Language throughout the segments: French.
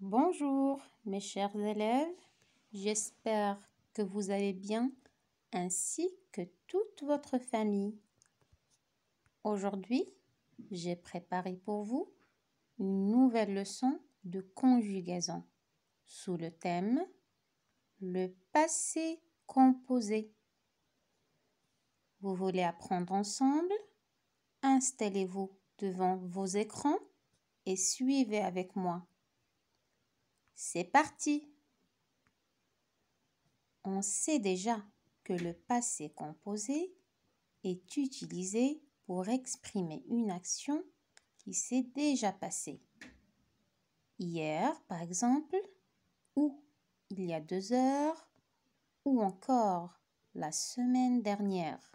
Bonjour mes chers élèves, j'espère que vous allez bien ainsi que toute votre famille. Aujourd'hui, j'ai préparé pour vous une nouvelle leçon de conjugaison sous le thème le passé composé. Vous voulez apprendre ensemble Installez-vous devant vos écrans et suivez avec moi c'est parti On sait déjà que le passé composé est utilisé pour exprimer une action qui s'est déjà passée. Hier, par exemple, ou il y a deux heures, ou encore la semaine dernière.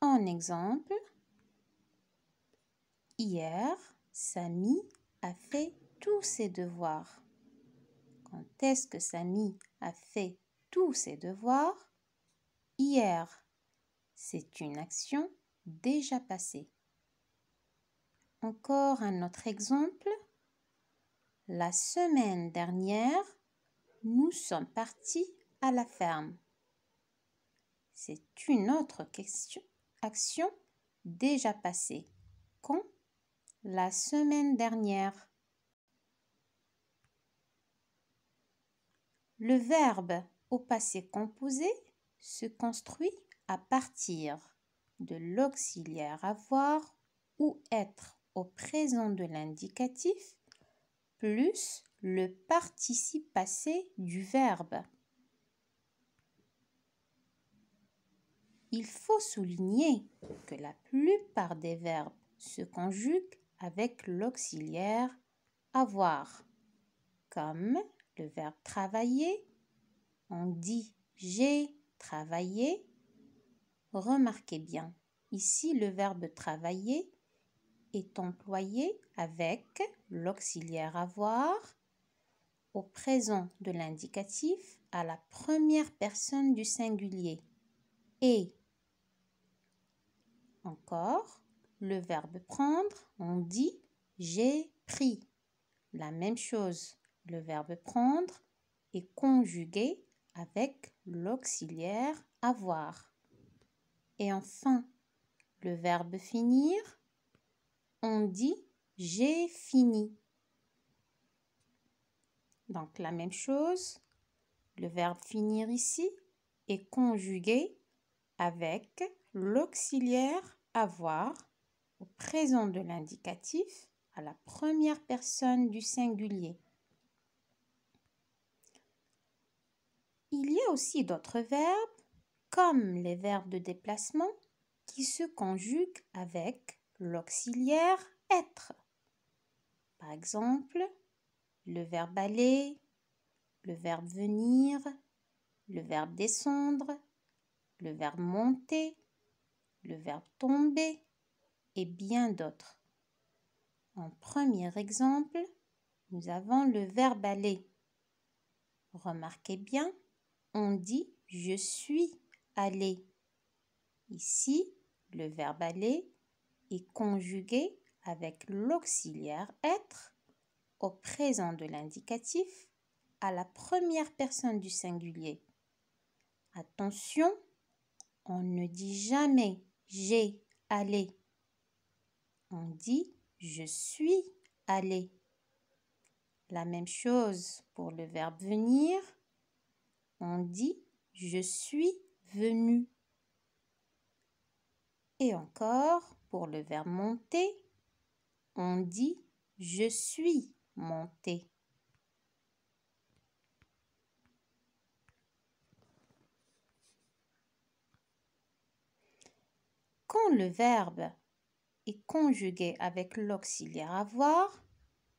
En exemple, hier, Samy a fait tous ses devoirs. Quand est-ce que Samy a fait tous ses devoirs Hier. C'est une action déjà passée. Encore un autre exemple. La semaine dernière, nous sommes partis à la ferme. C'est une autre question, action déjà passée. Quand la semaine dernière. Le verbe au passé composé se construit à partir de l'auxiliaire avoir ou être au présent de l'indicatif plus le participe passé du verbe. Il faut souligner que la plupart des verbes se conjuguent avec l'auxiliaire avoir. Comme le verbe travailler, on dit j'ai travaillé. Remarquez bien, ici le verbe travailler est employé avec l'auxiliaire avoir au présent de l'indicatif à la première personne du singulier. Et encore, le verbe prendre, on dit j'ai pris. La même chose, le verbe prendre est conjugué avec l'auxiliaire avoir. Et enfin, le verbe finir, on dit j'ai fini. Donc la même chose, le verbe finir ici est conjugué avec l'auxiliaire avoir au présent de l'indicatif à la première personne du singulier. Il y a aussi d'autres verbes, comme les verbes de déplacement, qui se conjuguent avec l'auxiliaire être. Par exemple, le verbe aller, le verbe venir, le verbe descendre, le verbe monter, le verbe tomber, et bien d'autres. En premier exemple, nous avons le verbe aller. Remarquez bien, on dit je suis allé. Ici, le verbe aller est conjugué avec l'auxiliaire être au présent de l'indicatif à la première personne du singulier. Attention, on ne dit jamais j'ai allé on dit je suis allé. La même chose pour le verbe venir, on dit je suis venu. Et encore, pour le verbe monter, on dit je suis monté. Quand le verbe conjugué avec l'auxiliaire avoir,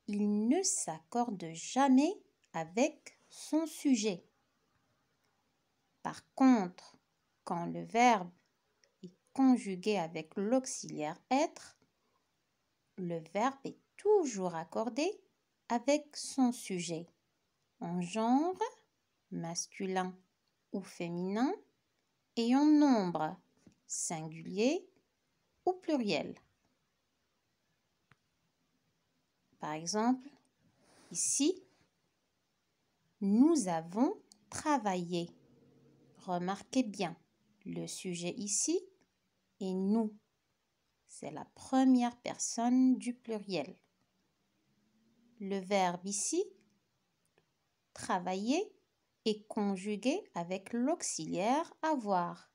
il ne s'accorde jamais avec son sujet. Par contre, quand le verbe est conjugué avec l'auxiliaire être, le verbe est toujours accordé avec son sujet en genre masculin ou féminin et en nombre singulier ou pluriel. Par exemple, ici, nous avons travaillé. Remarquez bien, le sujet ici est nous. C'est la première personne du pluriel. Le verbe ici, travailler, est conjugué avec l'auxiliaire avoir.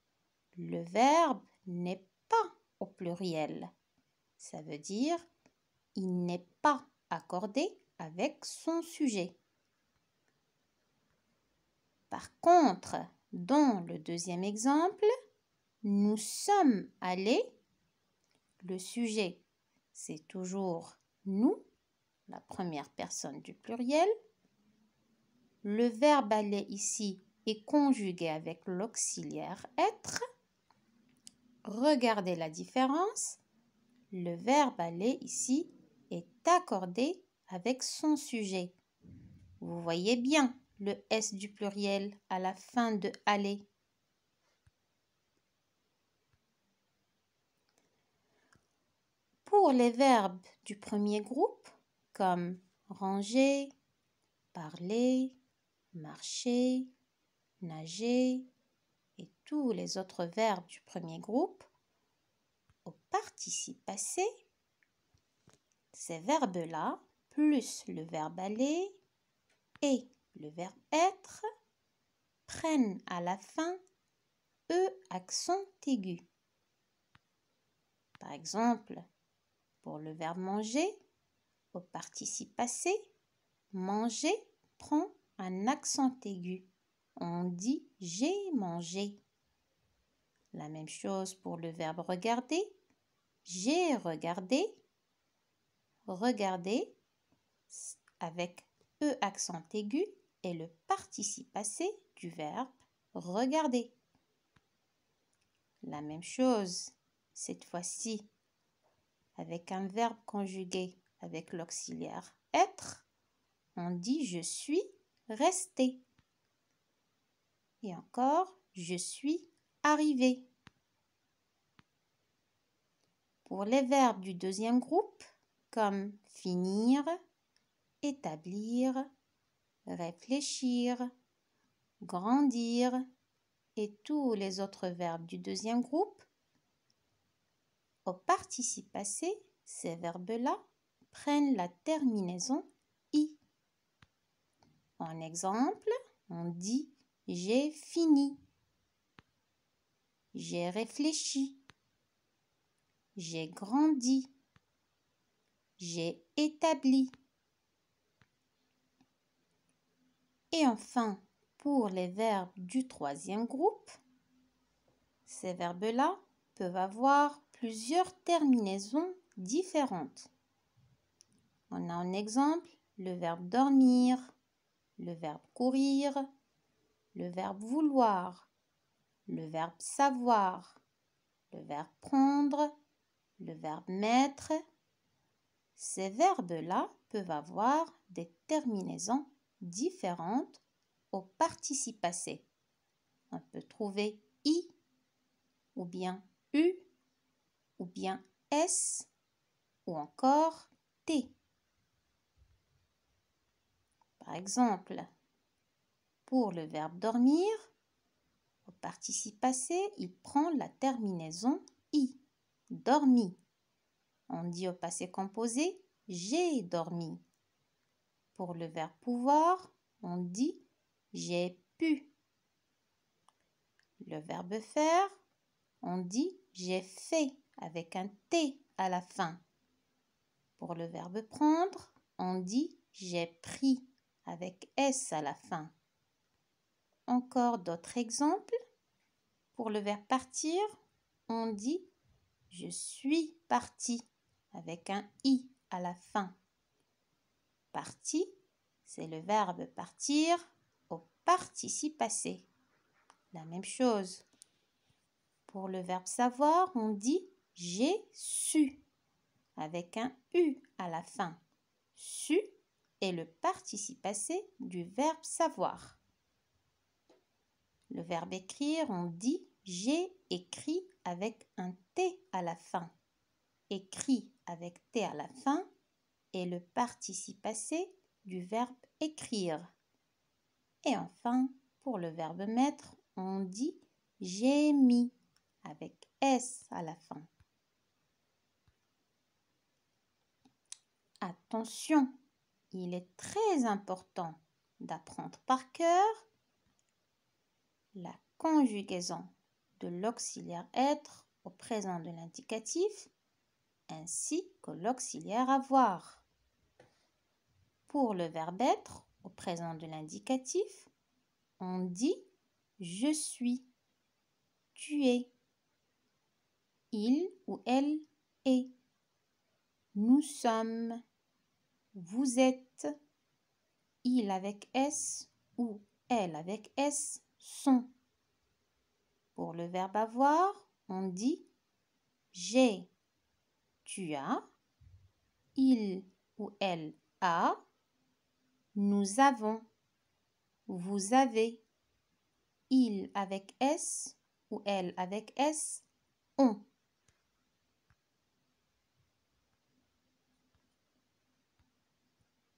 Le verbe n'est pas au pluriel. Ça veut dire il n'est pas Accordé avec son sujet. Par contre, dans le deuxième exemple, nous sommes allés, le sujet, c'est toujours nous, la première personne du pluriel. Le verbe aller ici est conjugué avec l'auxiliaire être. Regardez la différence. Le verbe aller ici accordé avec son sujet. Vous voyez bien le S du pluriel à la fin de aller. Pour les verbes du premier groupe, comme ranger, parler, marcher, nager et tous les autres verbes du premier groupe, au participe passé, ces verbes-là, plus le verbe aller et le verbe être, prennent à la fin E accent aigu. Par exemple, pour le verbe manger, au participe passé, manger prend un accent aigu. On dit j'ai mangé. La même chose pour le verbe regarder. J'ai regardé Regarder, avec E accent aigu et le participe passé du verbe regarder. La même chose, cette fois-ci, avec un verbe conjugué avec l'auxiliaire être, on dit je suis resté. Et encore, je suis arrivé. Pour les verbes du deuxième groupe, comme finir, établir, réfléchir, grandir et tous les autres verbes du deuxième groupe. Au participe passé, ces verbes-là prennent la terminaison i. En exemple, on dit j'ai fini, j'ai réfléchi, j'ai grandi j'ai établi. Et enfin, pour les verbes du troisième groupe, ces verbes-là peuvent avoir plusieurs terminaisons différentes. On a un exemple le verbe dormir, le verbe courir, le verbe vouloir, le verbe savoir, le verbe prendre, le verbe mettre, ces verbes-là peuvent avoir des terminaisons différentes au participe passé. On peut trouver i ou bien u ou bien s ou encore t. Par exemple, pour le verbe dormir, au participe passé, il prend la terminaison i, dormi on dit au passé composé j'ai dormi. Pour le verbe pouvoir, on dit j'ai pu. Le verbe faire, on dit j'ai fait avec un T à la fin. Pour le verbe prendre, on dit j'ai pris avec S à la fin. Encore d'autres exemples. Pour le verbe partir, on dit je suis parti avec un i à la fin. Parti, c'est le verbe partir au participe passé. La même chose. Pour le verbe savoir, on dit j'ai su avec un u à la fin. Su est le participe passé du verbe savoir. Le verbe écrire, on dit j'ai écrit avec un t à la fin écrit avec T à la fin est le participe passé du verbe écrire. Et enfin, pour le verbe mettre, on dit j'ai mis avec S à la fin. Attention, il est très important d'apprendre par cœur la conjugaison de l'auxiliaire être au présent de l'indicatif ainsi que l'auxiliaire avoir. Pour le verbe être, au présent de l'indicatif, on dit je suis, tu es, il ou elle est, nous sommes, vous êtes, il avec S ou elle avec S sont. Pour le verbe avoir, on dit j'ai, tu as, il ou elle a, nous avons, vous avez, il avec S ou elle avec S, on.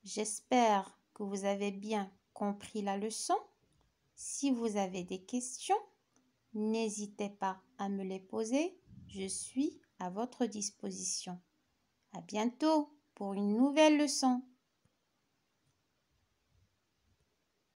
J'espère que vous avez bien compris la leçon. Si vous avez des questions, n'hésitez pas à me les poser. Je suis à votre disposition. À bientôt pour une nouvelle leçon.